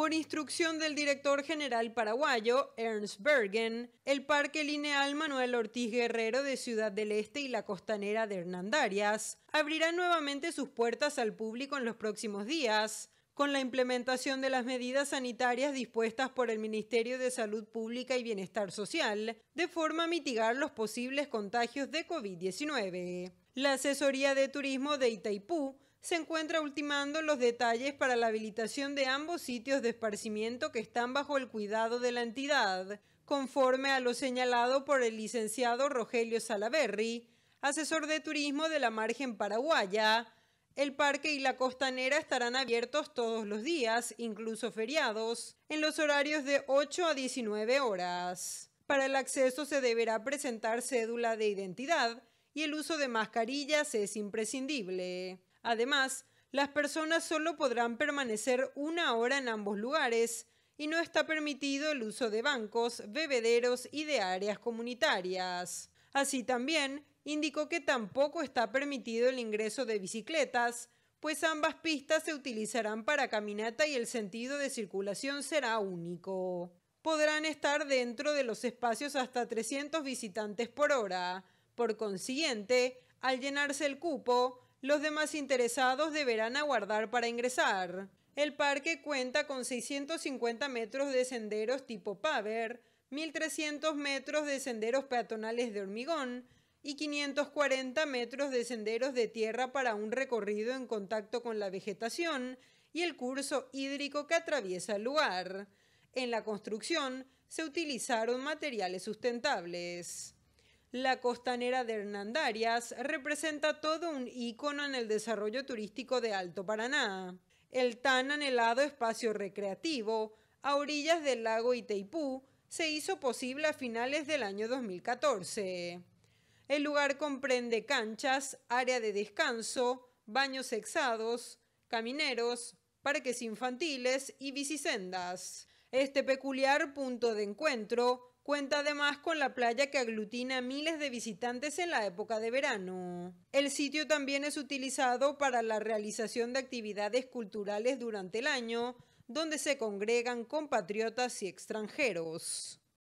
Por instrucción del director general paraguayo, Ernst Bergen, el Parque Lineal Manuel Ortiz Guerrero de Ciudad del Este y la costanera de Hernandarias abrirán nuevamente sus puertas al público en los próximos días, con la implementación de las medidas sanitarias dispuestas por el Ministerio de Salud Pública y Bienestar Social, de forma a mitigar los posibles contagios de COVID-19. La asesoría de turismo de Itaipú se encuentra ultimando los detalles para la habilitación de ambos sitios de esparcimiento que están bajo el cuidado de la entidad, conforme a lo señalado por el licenciado Rogelio Salaverri, asesor de turismo de la margen paraguaya. El parque y la costanera estarán abiertos todos los días, incluso feriados, en los horarios de 8 a 19 horas. Para el acceso se deberá presentar cédula de identidad y el uso de mascarillas es imprescindible. Además, las personas solo podrán permanecer una hora en ambos lugares y no está permitido el uso de bancos, bebederos y de áreas comunitarias. Así también, indicó que tampoco está permitido el ingreso de bicicletas, pues ambas pistas se utilizarán para caminata y el sentido de circulación será único. Podrán estar dentro de los espacios hasta 300 visitantes por hora. Por consiguiente, al llenarse el cupo, los demás interesados deberán aguardar para ingresar. El parque cuenta con 650 metros de senderos tipo paver, 1.300 metros de senderos peatonales de hormigón y 540 metros de senderos de tierra para un recorrido en contacto con la vegetación y el curso hídrico que atraviesa el lugar. En la construcción se utilizaron materiales sustentables. La costanera de Hernandarias representa todo un ícono en el desarrollo turístico de Alto Paraná. El tan anhelado espacio recreativo, a orillas del lago Itaipú, se hizo posible a finales del año 2014. El lugar comprende canchas, área de descanso, baños sexados, camineros, parques infantiles y bicisendas. Este peculiar punto de encuentro Cuenta además con la playa que aglutina a miles de visitantes en la época de verano. El sitio también es utilizado para la realización de actividades culturales durante el año, donde se congregan compatriotas y extranjeros.